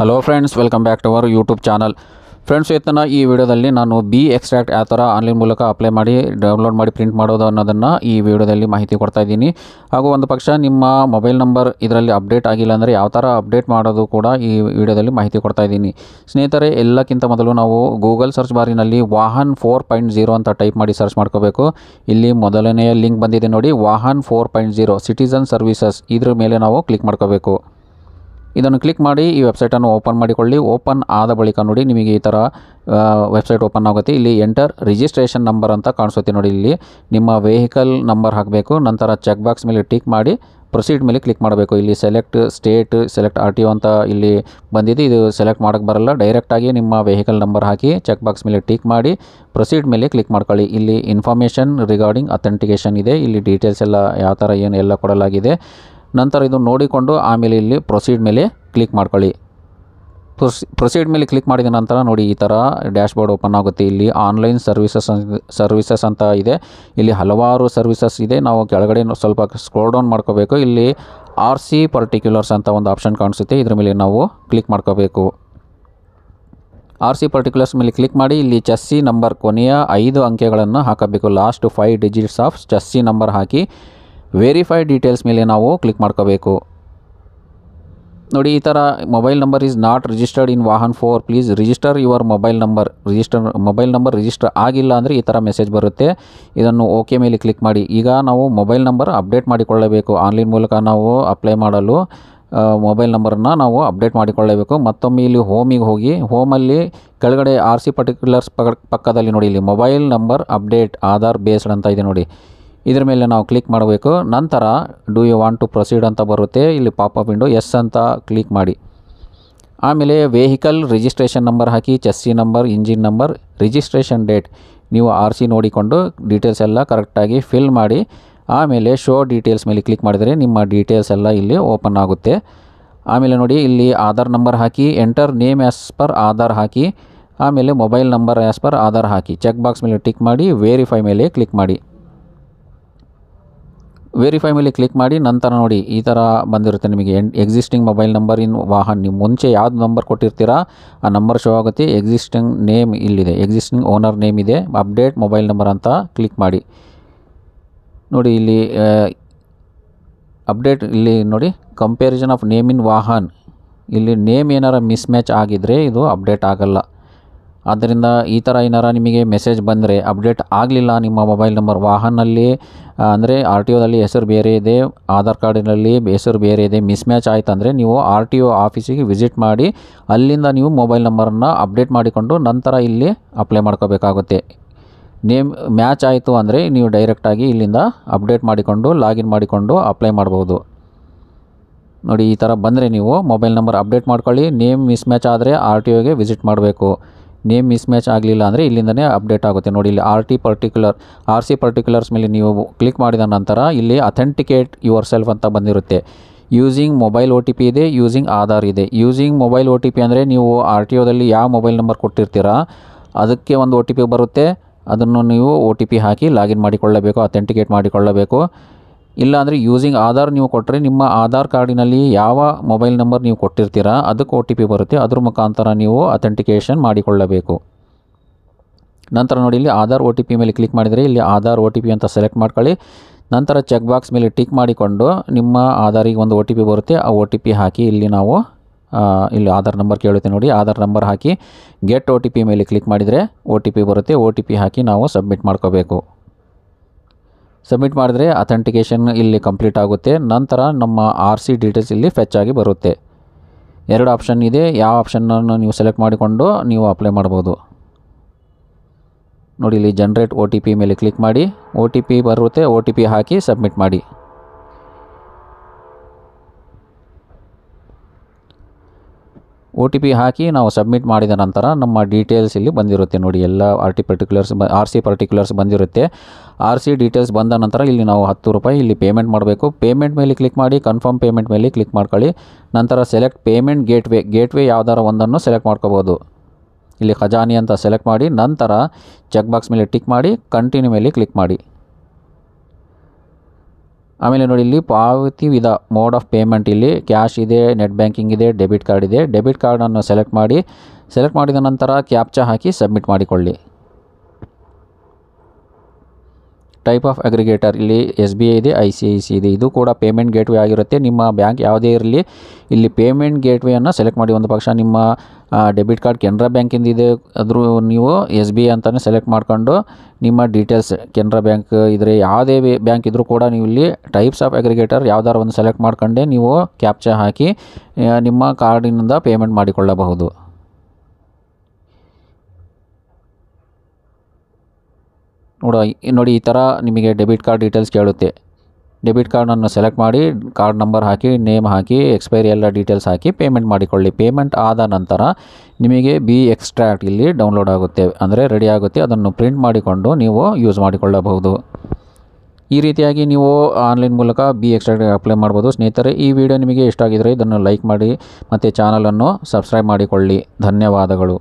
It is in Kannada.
hello friends welcome back to our YouTube channel friends ಇತ್ತನ ಈ ವಿಡಿಯೋದಲ್ಲಿ ನಾನು ಬಿ ಎಕ್ಸ್ಟ್ರಾಕ್ಟ್ ಆ ಥರ ಆನ್ಲೈನ್ ಮೂಲಕ ಅಪ್ಲೈ ಮಾಡಿ ಡೌನ್ಲೋಡ್ ಮಾಡಿ ಪ್ರಿಂಟ್ ಮಾಡೋದು ಅನ್ನೋದನ್ನು ಈ ವಿಡಿಯೋದಲ್ಲಿ ಮಾಹಿತಿ ಕೊಡ್ತಾ ಇದ್ದೀನಿ ಹಾಗೂ ಒಂದು ಪಕ್ಷ ನಿಮ್ಮ ಮೊಬೈಲ್ ನಂಬರ್ ಇದರಲ್ಲಿ ಅಪ್ಡೇಟ್ ಆಗಿಲ್ಲ ಅಂದರೆ ಯಾವ ಥರ ಅಪ್ಡೇಟ್ ಮಾಡೋದು ಕೂಡ ಈ ವಿಡಿಯೋದಲ್ಲಿ ಮಾಹಿತಿ ಕೊಡ್ತಾ ಇದ್ದೀನಿ ಸ್ನೇಹಿತರೆ ಎಲ್ಲಕ್ಕಿಂತ ಮೊದಲು ನಾವು ಗೂಗಲ್ ಸರ್ಚ್ ಬಾರಿನಲ್ಲಿ ವಾಹನ್ ಫೋರ್ ಪಾಯಿಂಟ್ ಜೀರೋ ಅಂತ ಟೈಪ್ ಮಾಡಿ ಸರ್ಚ್ ಮಾಡ್ಕೋಬೇಕು ಇಲ್ಲಿ ಮೊದಲನೆಯ ಲಿಂಕ್ ಬಂದಿದೆ ನೋಡಿ Vahan four point zero citizen services ಇದ್ರ ಮೇಲೆ ನಾವು ಕ್ಲಿಕ್ ಮಾಡ್ಕೋಬೇಕು ಇದನ್ನು ಕ್ಲಿಕ್ ಮಾಡಿ ಈ ವೆಬ್ಸೈಟನ್ನು ಓಪನ್ ಮಾಡಿಕೊಳ್ಳಿ ಓಪನ್ ಆದ ಬಳಿಕ ನೋಡಿ ನಿಮಗೆ ಈ ಥರ ವೆಬ್ಸೈಟ್ ಓಪನ್ ಆಗುತ್ತೆ ಇಲ್ಲಿ ಎಂಟರ್ ರಿಜಿಸ್ಟ್ರೇಷನ್ ನಂಬರ್ ಅಂತ ಕಾಣಿಸುತ್ತೆ ನೋಡಿ ಇಲ್ಲಿ ನಿಮ್ಮ ವೆಹಿಕಲ್ ನಂಬರ್ ಹಾಕಬೇಕು ನಂತರ ಚೆಕ್ ಬಾಕ್ಸ್ ಮೇಲೆ ಟಿಕ್ ಮಾಡಿ ಪ್ರೊಸೀಡ್ ಮೇಲೆ ಕ್ಲಿಕ್ ಮಾಡಬೇಕು ಇಲ್ಲಿ select state select R T O ಅಂತ ಇಲ್ಲಿ ಬಂದಿದೆ ಇದು ಸೆಲೆಕ್ಟ್ ಮಾಡೋಕ್ಕೆ ಬರಲ್ಲ ಡೈರೆಕ್ಟಾಗಿ ನಿಮ್ಮ ವೆಹಿಕಲ್ ನಂಬರ್ ಹಾಕಿ ಚೆಕ್ ಬಾಕ್ಸ್ ಮೇಲೆ ಟಿಕ್ ಮಾಡಿ ಪ್ರೊಸೀಡ್ ಮೇಲೆ ಕ್ಲಿಕ್ ಮಾಡ್ಕೊಳ್ಳಿ ಇಲ್ಲಿ ಇನ್ಫಾರ್ಮೇಷನ್ ರಿಗಾರ್ಡಿಂಗ್ ಅಥೆಂಟಿಕೇಷನ್ ಇದೆ ಇಲ್ಲಿ ಡೀಟೇಲ್ಸ್ ಎಲ್ಲ ಯಾವ ಥರ ಏನು ಎಲ್ಲ ಕೊಡಲಾಗಿದೆ ನಂತರ ಇದು ನೋಡಿಕೊಂಡು ಆಮೇಲೆ ಇಲ್ಲಿ ಪ್ರೊಸೀಡ್ ಮೇಲೆ ಕ್ಲಿಕ್ ಮಾಡ್ಕೊಳ್ಳಿ ಪ್ರೊಸೀಡ್ ಮೇಲೆ ಕ್ಲಿಕ್ ಮಾಡಿದ ನಂತರ ನೋಡಿ ಈ ಥರ ಡ್ಯಾಶ್ ಬೋರ್ಡ್ ಓಪನ್ ಆಗುತ್ತೆ ಇಲ್ಲಿ ಆನ್ಲೈನ್ ಸರ್ವಿಸಸ್ ಸರ್ವಿಸಸ್ ಅಂತ ಇದೆ ಇಲ್ಲಿ ಹಲವಾರು ಸರ್ವಿಸಸ್ ಇದೆ ನಾವು ಕೆಳಗಡೆ ಸ್ವಲ್ಪ ಸ್ಕ್ರೋಲ್ ಡೌನ್ ಮಾಡ್ಕೋಬೇಕು ಇಲ್ಲಿ ಆರ್ ಸಿ ಪರ್ಟಿಕ್ಯುಲರ್ಸ್ ಅಂತ ಒಂದು ಆಪ್ಷನ್ ಕಾಣಿಸುತ್ತೆ ಇದ್ರ ಮೇಲೆ ನಾವು ಕ್ಲಿಕ್ ಮಾಡ್ಕೋಬೇಕು ಆರ್ ಸಿ ಪರ್ಟಿಕ್ಯುಲರ್ಸ್ ಮೇಲೆ ಕ್ಲಿಕ್ ಮಾಡಿ ಇಲ್ಲಿ ಚಸ್ಸಿ ನಂಬರ್ ಕೊನೆಯ ಐದು ಅಂಕೆಗಳನ್ನು ಹಾಕಬೇಕು last five digits of chassis number ಹಾಕಿ ವೆರಿಫೈ ಡೀಟೇಲ್ಸ್ ಮೇಲೆ ನಾವು ಕ್ಲಿಕ್ ಮಾಡ್ಕೋಬೇಕು ನೋಡಿ ಈ ಥರ mobile number is not registered in Vahan four please register your mobile number register mobile number register ಆಗಿಲ್ಲ ಅಂದರೆ ಈ ಥರ ಮೆಸೇಜ್ ಬರುತ್ತೆ ಇದನ್ನು ಓಕೆ ಮೇಲೆ ಕ್ಲಿಕ್ ಮಾಡಿ ಈಗ ನಾವು ಮೊಬೈಲ್ ನಂಬರ್ ಅಪ್ಡೇಟ್ ಮಾಡಿಕೊಳ್ಳಬೇಕು ಆನ್ಲೈನ್ ಮೂಲಕ ನಾವು ಅಪ್ಲೈ ಮಾಡಲು ಮೊಬೈಲ್ ನಂಬರನ್ನು ನಾವು ಅಪ್ಡೇಟ್ ಮಾಡಿಕೊಳ್ಳಬೇಕು ಮತ್ತೊಮ್ಮೆ ಇಲ್ಲಿ ಹೋಮಿಗೆ ಹೋಗಿ ಹೋಮಲ್ಲಿ ಕೆಳಗಡೆ ಆರ್ ಸಿ ಪರ್ಟಿಕ್ಯುಲರ್ಸ್ ಪಕ್ಕದಲ್ಲಿ ನೋಡಿ ಇಲ್ಲಿ mobile number update Aadhaar based ಅಂತ ಇದೆ ನೋಡಿ ಇದರ ಮೇಲೆ ನಾವು ಕ್ಲಿಕ್ ಮಾಡಬೇಕು ನಂತರ do you want to proceed ಅಂತ ಬರುತ್ತೆ ಇಲ್ಲಿ ಪಾಪಪ್ ವಿಂಡೋ ಎಸ್ ಅಂತ ಕ್ಲಿಕ್ ಮಾಡಿ ಆಮೇಲೆ ವೆಹಿಕಲ್ ರಿಜಿಸ್ಟ್ರೇಷನ್ ನಂಬರ್ ಹಾಕಿ chassis number engine number registration date ನೀವು ಆರ್ ಸಿ ನೋಡಿಕೊಂಡು ಡೀಟೇಲ್ಸ್ ಎಲ್ಲ ಕರೆಕ್ಟಾಗಿ ಫಿಲ್ ಮಾಡಿ ಆಮೇಲೆ ಶೋ ಡೀಟೇಲ್ಸ್ ಮೇಲೆ ಕ್ಲಿಕ್ ಮಾಡಿದರೆ ನಿಮ್ಮ ಡೀಟೇಲ್ಸ್ ಎಲ್ಲ ಇಲ್ಲಿ ಓಪನ್ ಆಗುತ್ತೆ ಆಮೇಲೆ ನೋಡಿ ಇಲ್ಲಿ ಆಧಾರ್ ನಂಬರ್ ಹಾಕಿ enter name as per Aadhaar ಹಾಕಿ ಆಮೇಲೆ mobile number as per Aadhaar ಹಾಕಿ ಚೆಕ್ ಬಾಕ್ಸ್ ಮೇಲೆ ಟಿಕ್ ಮಾಡಿ ವೇರಿಫೈ ಮೇಲೆ ಕ್ಲಿಕ್ ಮಾಡಿ ವೆರಿಫೈ ಮೇಲೆ ಕ್ಲಿಕ್ ಮಾಡಿ ನಂತರ ನೋಡಿ ಈ ಥರ ಬಂದಿರುತ್ತೆ ನಿಮಗೆ an existing mobile number in Vahan ನೀವು ಮುಂಚೆ ಯಾವುದು ನಂಬರ್ ಕೊಟ್ಟಿರ್ತೀರಾ ಆ ನಂಬರ್ ಶೋ ಆಗುತ್ತೆ ಎಕ್ಸಿಸ್ಟಿಂಗ್ ನೇಮ್ ಇಲ್ಲಿದೆ ಎಕ್ಸಿಸ್ಟಿಂಗ್ ಓನರ್ ನೇಮ್ ಇದೆ ಅಪ್ಡೇಟ್ ಮೊಬೈಲ್ ನಂಬರ್ ಅಂತ ಕ್ಲಿಕ್ ಮಾಡಿ ನೋಡಿ ಇಲ್ಲಿ ಅಪ್ಡೇಟ್ ಇಲ್ಲಿ ನೋಡಿ comparison of name in Vahan ಇಲ್ಲಿ ನೇಮ್ ಏನಾರ ಮಿಸ್ ಮ್ಯಾಚ್ ಆಗಿದ್ದರೆ ಇದು ಅಪ್ಡೇಟ್ ಆಗಲ್ಲ ಆದ್ದರಿಂದ ಈ ಥರ ಏನಾರ ನಿಮಗೆ ಮೆಸೇಜ್ ಬಂದರೆ ಅಪ್ಡೇಟ್ ಆಗಲಿಲ್ಲ ನಿಮ್ಮ ಮೊಬೈಲ್ ನಂಬರ್ ವಾಹನಲ್ಲಿ ಅಂದರೆ ಆರ್ ಟಿ ಒದಲ್ಲಿ ಹೆಸರು ಬೇರೆ ಇದೆ ಆಧಾರ್ ಕಾರ್ಡಿನಲ್ಲಿ ಹೆಸರು ಬೇರೆ ಇದೆ ಮಿಸ್ ಮ್ಯಾಚ್ ಆಯಿತು ಅಂದರೆ ನೀವು ಆರ್ ಟಿ ಒ ಆಫೀಸಿಗೆ ವಿಸಿಟ್ ಮಾಡಿ ಅಲ್ಲಿಂದ ನೀವು ಮೊಬೈಲ್ ನಂಬರನ್ನು ಅಪ್ಡೇಟ್ ಮಾಡಿಕೊಂಡು ನಂತರ ಇಲ್ಲಿ ಅಪ್ಲೈ ಮಾಡ್ಕೋಬೇಕಾಗುತ್ತೆ ನೇಮ್ ಮ್ಯಾಚ್ ಆಯಿತು ಅಂದರೆ ನೀವು ಡೈರೆಕ್ಟಾಗಿ ಇಲ್ಲಿಂದ ಅಪ್ಡೇಟ್ ಮಾಡಿಕೊಂಡು ಲಾಗಿನ್ ಮಾಡಿಕೊಂಡು ಅಪ್ಲೈ ಮಾಡ್ಬೋದು ನೋಡಿ ಈ ಥರ ಬಂದರೆ ನೀವು ಮೊಬೈಲ್ ನಂಬರ್ ಅಪ್ಡೇಟ್ ಮಾಡ್ಕೊಳ್ಳಿ ನೇಮ್ ಮಿಸ್ ಮ್ಯಾಚ್ ಆದರೆ ಆರ್ ಟಿ ಒಗೆ ವಿಸಿಟ್ ಮಾಡಬೇಕು ನೇಮ್ ಮಿಸ್ ಮ್ಯಾಚ್ ಆಗಲಿಲ್ಲ ಅಂದರೆ ಇಲ್ಲಿಂದನೇ ಅಪ್ಡೇಟ್ ಆಗುತ್ತೆ ನೋಡಿ ಇಲ್ಲಿ R T particular R C particulars ಮೇಲೆ ನೀವು ಕ್ಲಿಕ್ ಮಾಡಿದ ನಂತರ ಇಲ್ಲಿ ಅಥೆಂಟಿಕೇಟ್ ಯುವರ್ ಸೆಲ್ಫ್ ಅಂತ ಬಂದಿರುತ್ತೆ using mobile O T P ಇದೆ ಯೂಸಿಂಗ್ ಆಧಾರ್ ಇದೆ using mobile O T P ಅಂದರೆ ನೀವು ಆರ್ ಟಿ ಒದಲ್ಲಿ ಯಾವ ಮೊಬೈಲ್ ನಂಬರ್ ಕೊಟ್ಟಿರ್ತೀರಾ ಅದಕ್ಕೆ ಒಂದು ಒ ಟಿ ಪಿ ಬರುತ್ತೆ ಅದನ್ನು ನೀವು ಒ ಟಿ ಪಿ ಹಾಕಿ ಲಾಗಿನ್ ಮಾಡಿಕೊಳ್ಳಬೇಕು ಅಥೆಂಟಿಕೇಟ್ ಮಾಡಿಕೊಳ್ಳಬೇಕು ಇಲ್ಲಾಂದರೆ ಯೂಸಿಂಗ್ ಆಧಾರ್ ನೀವು ಕೊಟ್ಟರೆ ನಿಮ್ಮ ಆಧಾರ್ ಕಾರ್ಡಿನಲ್ಲಿ ಯಾವ ಮೊಬೈಲ್ ನಂಬರ್ ನೀವು ಕೊಟ್ಟಿರ್ತೀರಾ ಅದಕ್ಕೆ ಒ ಟಿ ಪಿ ಬರುತ್ತೆ ಅದ್ರ ಮುಖಾಂತರ ನೀವು ಅಥೆಂಟಿಕೇಷನ್ ಮಾಡಿಕೊಳ್ಳಬೇಕು ನಂತರ ನೋಡಿ ಇಲ್ಲಿ ಆಧಾರ್ ಒ ಟಿ ಪಿ ಮೇಲೆ ಕ್ಲಿಕ್ ಮಾಡಿದರೆ ಇಲ್ಲಿ ಆಧಾರ್ ಒ ಟಿ ಪಿ ಅಂತ ಸೆಲೆಕ್ಟ್ ಮಾಡ್ಕೊಳ್ಳಿ ನಂತರ ಚೆಕ್ ಬಾಕ್ಸ್ ಮೇಲೆ ಟಿಕ್ ಮಾಡಿಕೊಂಡು ನಿಮ್ಮ ಆಧಾರಿಗೆ ಒಂದು ಒ ಟಿ ಪಿ ಬರುತ್ತೆ ಆ ಒ ಟಿ ಪಿ ಹಾಕಿ ಇಲ್ಲಿ ನಾವು ಇಲ್ಲಿ ಆಧಾರ್ ನಂಬರ್ ಕೇಳುತ್ತೆ ನೋಡಿ ಆಧಾರ್ ನಂಬರ್ ಹಾಕಿ ಗೆಟ್ ಒ ಟಿ ಪಿ ಮೇಲೆ ಕ್ಲಿಕ್ ಮಾಡಿದರೆ ಒ ಟಿ ಪಿ ಬರುತ್ತೆ ಒ ಟಿ ಪಿ ಹಾಕಿ ನಾವು ಸಬ್ಮಿಟ್ ಮಾಡ್ಕೋಬೇಕು ಸಬ್ಮಿಟ್ ಮಾಡಿದ್ರೆ ಅಥೆಂಟಿಕೇಷನ್ ಇಲ್ಲಿ ಕಂಪ್ಲೀಟ್ ಆಗುತ್ತೆ ನಂತರ ನಮ್ಮ ಆರ್ ಸಿ ಡೀಟೇಲ್ಸ್ ಇಲ್ಲಿ ಫೆಚ್ ಆಗಿ ಬರುತ್ತೆ ಎರಡು ಆಪ್ಷನ್ ಇದೆ ಯಾವ ಆಪ್ಷನನ್ನು ನೀವು ಸೆಲೆಕ್ಟ್ ಮಾಡಿಕೊಂಡು ನೀವು ಅಪ್ಲೈ ಮಾಡ್ಬೋದು ನೋಡಿ ಇಲ್ಲಿ ಜನ್ರೇಟ್ ಒ ಟಿ ಪಿ ಮೇಲೆ ಕ್ಲಿಕ್ ಮಾಡಿ ಒ ಟಿ ಪಿ ಬರುತ್ತೆ ಒ ಟಿ ಪಿ ಹಾಕಿ ಸಬ್ಮಿಟ್ ಮಾಡಿ ಒ ಟಿ ಪಿ ಹಾಕಿ ನಾವು ಸಬ್ಮಿಟ್ ಮಾಡಿದ ನಂತರ ನಮ್ಮ ಡೀಟೇಲ್ಸ್ ಇಲ್ಲಿ ಬಂದಿರುತ್ತೆ ನೋಡಿ ಎಲ್ಲ R T particulars R C particulars ಬಂದಿರುತ್ತೆ ಆರ್ ಸಿ ಡೀಟೇಲ್ಸ್ ಬಂದ ನಂತರ ಇಲ್ಲಿ ನಾವು ಹತ್ತು ರೂಪಾಯಿ ಇಲ್ಲಿ ಪೇಮೆಂಟ್ ಮಾಡಬೇಕು ಪೇಮೆಂಟ್ ಮೇಲೆ ಕ್ಲಿಕ್ ಮಾಡಿ ಕನ್ಫರ್ಮ್ ಪೇಮೆಂಟ್ ಮೇಲೆ ಕ್ಲಿಕ್ ಮಾಡ್ಕೊಳ್ಳಿ ನಂತರ ಸೆಲೆಕ್ಟ್ ಪೇಮೆಂಟ್ ಗೇಟ್ವೇ ಗೇಟ್ವೇ ಯಾವ್ದಾರ ಒಂದನ್ನು ಸೆಲೆಕ್ಟ್ ಮಾಡ್ಕೋಬೋದು ಇಲ್ಲಿ ಖಜಾನಿ ಅಂತ ಸೆಲೆಕ್ಟ್ ಮಾಡಿ ನಂತರ ಚೆಕ್ ಬಾಕ್ಸ್ ಮೇಲೆ ಟಿಕ್ ಮಾಡಿ ಕಂಟಿನ್ಯೂ ಮೇಲೆ ಕ್ಲಿಕ್ ಮಾಡಿ ಆಮೇಲೆ ನೋಡಿ ಇಲ್ಲಿ ಪಾವತಿ ವಿಧ ಮೋಡ್ ಆಫ್ ಪೇಮೆಂಟ್ ಇಲ್ಲಿ ಕ್ಯಾಶ್ ಇದೆ ನೆಟ್ ಬ್ಯಾಂಕಿಂಗ್ ಇದೆ ಡೆಬಿಟ್ ಕಾರ್ಡ್ ಇದೆ ಡೆಬಿಟ್ ಕಾರ್ಡನ್ನು ಸೆಲೆಕ್ಟ್ ಮಾಡಿ ಸೆಲೆಕ್ಟ್ ಮಾಡಿದ ನಂತರ ಕ್ಯಾಪ್ಚಾ ಹಾಕಿ ಸಬ್ಮಿಟ್ ಮಾಡಿಕೊಳ್ಳಿ ಟೈಪ್ ಆಫ್ ಅಗ್ರಿಗೇಟರ್ ಇಲ್ಲಿ ಎಸ್ ಬಿ ಐ ಇದೆ ಐ ಸಿ ಐ ಸಿ ಇದೆ ಇದು ಕೂಡ ಪೇಮೆಂಟ್ ಗೇಟ್ವೇ ಆಗಿರುತ್ತೆ ನಿಮ್ಮ ಬ್ಯಾಂಕ್ ಯಾವುದೇ ಇರಲಿ ಇಲ್ಲಿ ಪೇಮೆಂಟ್ ಗೇಟ್ವೇಯನ್ನು ಸೆಲೆಕ್ಟ್ ಮಾಡಿ ಒಂದು ಪಕ್ಷ ನಿಮ್ಮ ಡೆಬಿಟ್ ಕಾರ್ಡ್ ಕೆನರಾ ಬ್ಯಾಂಕಿಂದ ಇದೆ ಆದರೂ ನೀವು ಎಸ್ ಬಿ ಐ ಅಂತಲೇ ಸೆಲೆಕ್ಟ್ ಮಾಡಿಕೊಂಡು ನಿಮ್ಮ ಡೀಟೇಲ್ಸ್ ಕೆನರಾ ಬ್ಯಾಂಕ್ ಇದ್ರೆ ಯಾವುದೇ ಬ್ಯಾಂಕ್ ಇದ್ದರೂ ಕೂಡ ನೀವು ಇಲ್ಲಿ ಟೈಪ್ಸ್ ಆಫ್ ಅಗ್ರಿಗೇಟರ್ ಯಾವುದಾದ್ರು ಒಂದು ಸೆಲೆಕ್ಟ್ ಮಾಡ್ಕೊಂಡೆ ನೀವು ಕ್ಯಾಪ್ಚರ್ ಹಾಕಿ ನಿಮ್ಮ ಕಾರ್ಡಿನಿಂದ ಪೇಮೆಂಟ್ ಮಾಡಿಕೊಳ್ಳಬಹುದು ನೋಡೋ ನೋಡಿ ಈ ಥರ ನಿಮಗೆ ಡೆಬಿಟ್ ಕಾರ್ಡ್ ಡೀಟೇಲ್ಸ್ ಕೇಳುತ್ತೆ ಡೆಬಿಟ್ ಕಾರ್ಡನ್ನು ಸೆಲೆಕ್ಟ್ ಮಾಡಿ ಕಾರ್ಡ್ ನಂಬರ್ ಹಾಕಿ ನೇಮ್ ಹಾಕಿ ಎಕ್ಸ್ಪೈರಿ ಎಲ್ಲ ಡೀಟೇಲ್ಸ್ ಹಾಕಿ ಪೇಮೆಂಟ್ ಮಾಡಿಕೊಳ್ಳಿ ಪೇಮೆಂಟ್ ಆದ ನಂತರ ನಿಮಗೆ ಬಿ ಎಕ್ಸ್ಟ್ರಾಕ್ಟ್ ಇಲ್ಲಿ ಡೌನ್ಲೋಡ್ ಆಗುತ್ತೆ ಅಂದರೆ ರೆಡಿ ಆಗುತ್ತೆ ಅದನ್ನು ಪ್ರಿಂಟ್ ಮಾಡಿಕೊಂಡು ನೀವು ಯೂಸ್ ಮಾಡಿಕೊಳ್ಳಬಹುದು ಈ ರೀತಿಯಾಗಿ ನೀವು ಆನ್ಲೈನ್ ಮೂಲಕ ಬಿ ಎಕ್ಸ್ಟ್ರಾಕ್ಟ್ ಅಪ್ಲೈ ಮಾಡ್ಬೋದು ಸ್ನೇಹಿತರೆ ಈ ವಿಡಿಯೋ ನಿಮಗೆ ಇಷ್ಟ ಆಗಿದ್ದರೆ ಇದನ್ನು ಲೈಕ್ ಮಾಡಿ ಮತ್ತು ಚಾನಲನ್ನು ಸಬ್ಸ್ಕ್ರೈಬ್ ಮಾಡಿಕೊಳ್ಳಿ ಧನ್ಯವಾದಗಳು